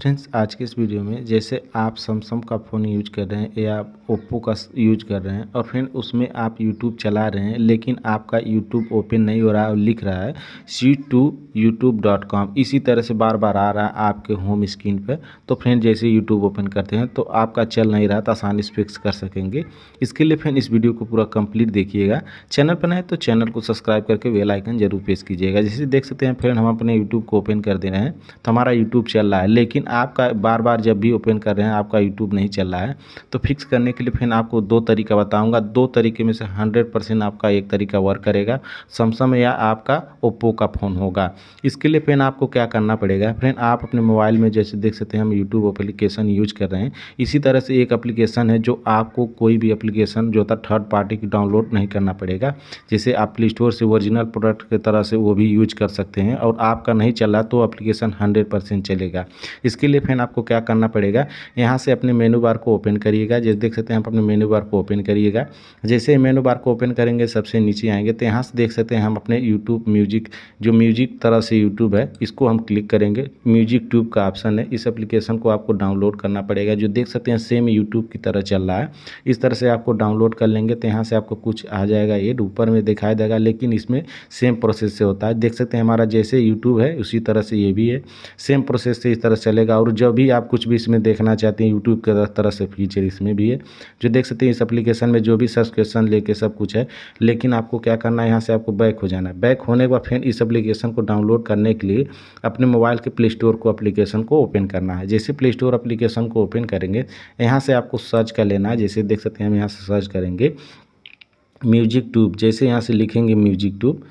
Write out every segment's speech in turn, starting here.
friends आज के इस वीडियो में जैसे आप सैमसंग का फ़ोन यूज कर रहे हैं या आप ओप्पो का यूज कर रहे हैं और फ्रेंड उसमें आप यूट्यूब चला रहे हैं लेकिन आपका यूट्यूब ओपन नहीं हो रहा है और लिख रहा है C two YouTube dot com इसी तरह से बार बार आ रहा है आपके होम स्क्रीन पर तो फ्रेंड जैसे यूट्यूब ओपन करते हैं तो आपका चल नहीं रहा तो आसानी से फिक्स कर सकेंगे इसके लिए फ्रेंड इस वीडियो को पूरा कम्प्लीट देखिएगा चैनल पर नहीं तो चैनल को सब्सक्राइब करके वेल आइकन जरूर प्रेस कीजिएगा जैसे देख सकते हैं फ्रेंड हम अपने यूट्यूब को ओपन कर दे रहे हैं तो हमारा यूट्यूब चल रहा है लेकिन आपका बार बार जब भी ओपन कर रहे हैं आपका यूट्यूब नहीं चल रहा है तो फिक्स करने के लिए फिर आपको दो तरीका बताऊँगा दो तरीके में से हंड्रेड परसेंट आपका एक तरीका वर्क करेगा समसम या आपका ओप्पो का फ़ोन होगा इसके लिए फिर आपको क्या करना पड़ेगा फिर आप अपने मोबाइल में जैसे देख सकते हैं हम यूट्यूब अप्लीकेशन यूज कर रहे हैं इसी तरह से एक अप्लीकेशन है जो आपको कोई भी अप्लीकेशन जो होता थर्ड पार्टी की डाउनलोड नहीं करना पड़ेगा जैसे आप प्ले स्टोर से ओरिजिनल प्रोडक्ट की तरह से वो भी यूज कर सकते हैं और आपका नहीं चला तो एप्लीकेशन हंड्रेड परसेंट चलेगा इस इसके लिए फैन आपको क्या करना पड़ेगा यहाँ से अपने मेनू बार को ओपन करिएगा जैसे देख सकते हैं आप अपने मेनू बार को ओपन करिएगा जैसे मेनू बार को ओपन करेंगे सबसे नीचे आएंगे तो यहाँ से देख सकते हैं हम अपने यूट्यूब म्यूजिक जो म्यूजिक तरह से यूट्यूब है इसको हम क्लिक करेंगे म्यूजिक ट्यूब का ऑप्शन है इस एप्लीकेशन को आपको डाउनलोड करना पड़ेगा जो देख सकते हैं सेम यूट्यूब की तरह चल रहा है इस तरह से आपको डाउनलोड कर लेंगे तो यहाँ से आपको कुछ आ जाएगा एड ऊपर में दिखाई देगा लेकिन इसमें सेम प्रोसेस से होता है देख सकते हैं हमारा जैसे यूट्यूब है उसी तरह से ये भी है सेम प्रोसेस से इस तरह चलेगा रहेगा और जब भी आप कुछ भी इसमें देखना चाहते हैं यूट्यूब के तरह से फीचर इसमें भी है जो देख सकते हैं इस अप्लीकेशन में जो भी सब्सक्रिप्शन लेके सब कुछ है लेकिन आपको क्या करना है यहाँ से आपको बैक हो जाना है बैक होने के बाद फिर इस अप्लीकेशन को डाउनलोड करने के लिए अपने मोबाइल के प्ले स्टोर को अप्लीकेशन को ओपन करना है जैसे प्ले स्टोर अप्लीकेशन को ओपन करेंगे यहाँ से आपको सर्च कर लेना है जैसे देख सकते हैं हम यहाँ से सर्च करेंगे म्यूजिक ट्यूब जैसे यहाँ से लिखेंगे म्यूजिक ट्यूब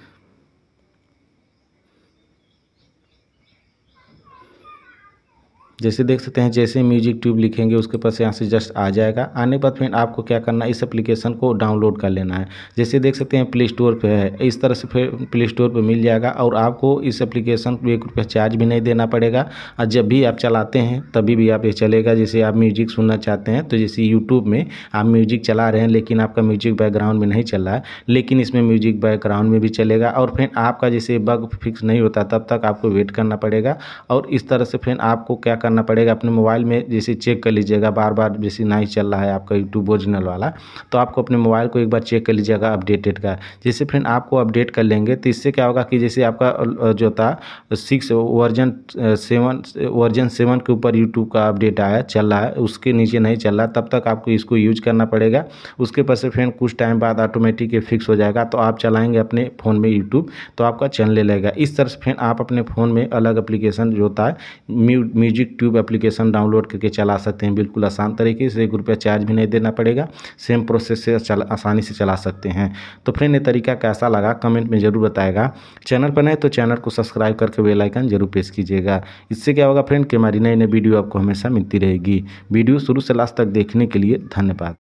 जैसे देख सकते हैं जैसे म्यूजिक ट्यूब लिखेंगे उसके पास यहाँ से जस्ट आ जाएगा आने के बाद आपको क्या करना है इस एप्लीकेशन को डाउनलोड कर लेना है जैसे देख सकते हैं प्ले स्टोर पर है इस तरह से फिर प्ले स्टोर पर मिल जाएगा और आपको इस एप्लीकेशन को एक रुपया चार्ज भी नहीं देना पड़ेगा और जब भी आप चलाते हैं तभी भी आप ये चलेगा जैसे आप म्यूजिक सुनना चाहते हैं तो जैसे यूट्यूब में आप म्यूजिक चला रहे हैं लेकिन आपका म्यूजिक बैकग्राउंड में नहीं चल रहा है लेकिन इसमें म्यूजिक बैकग्राउंड में भी चलेगा और फिर आपका जैसे बग फिक्स नहीं होता तब तक आपको वेट करना पड़ेगा और इस तरह से फिर आपको क्या करना पड़ेगा अपने मोबाइल में जैसे चेक कर लीजिएगा बार बार जैसे नहीं चल रहा है आपका यूट्यूब ओरिजिनल वाला तो आपको अपने मोबाइल को एक बार चेक कर लीजिएगा अपडेटेड का जैसे फ्रेंड आपको अपडेट कर लेंगे तो इससे क्या होगा कि जैसे आपका जो था six version seven version seven के ऊपर यूट्यूब का अपडेट आया चल रहा है उसके नीचे नहीं चल रहा तब तक आपको इसको यूज करना पड़ेगा उसके पास से फ्रेंड कुछ टाइम बाद ऑटोमेटिक ये फिक्स हो जाएगा तो आप चलाएंगे अपने फ़ोन में यूट्यूब तो आपका ले लेगा इस तरह से फ्रेंड आप अपने फ़ोन में अलग अप्लीकेशन जो होता है म्यूजिक यूट्यूब एप्लीकेशन डाउनलोड करके चला सकते हैं बिल्कुल आसान तरीके से एक रुपया चार्ज भी नहीं देना पड़ेगा सेम प्रोसेस से आसानी से चला सकते हैं तो फ्रेंड ये तरीका कैसा लगा कमेंट में ज़रूर बताएगा चैनल पर नए तो चैनल को सब्सक्राइब करके बेलाइकन जरूर प्रेस कीजिएगा इससे क्या होगा फ्रेंड कि हमारी नई नई वीडियो आपको हमेशा मिलती रहेगी वीडियो शुरू से लास्ट तक देखने के लिए धन्यवाद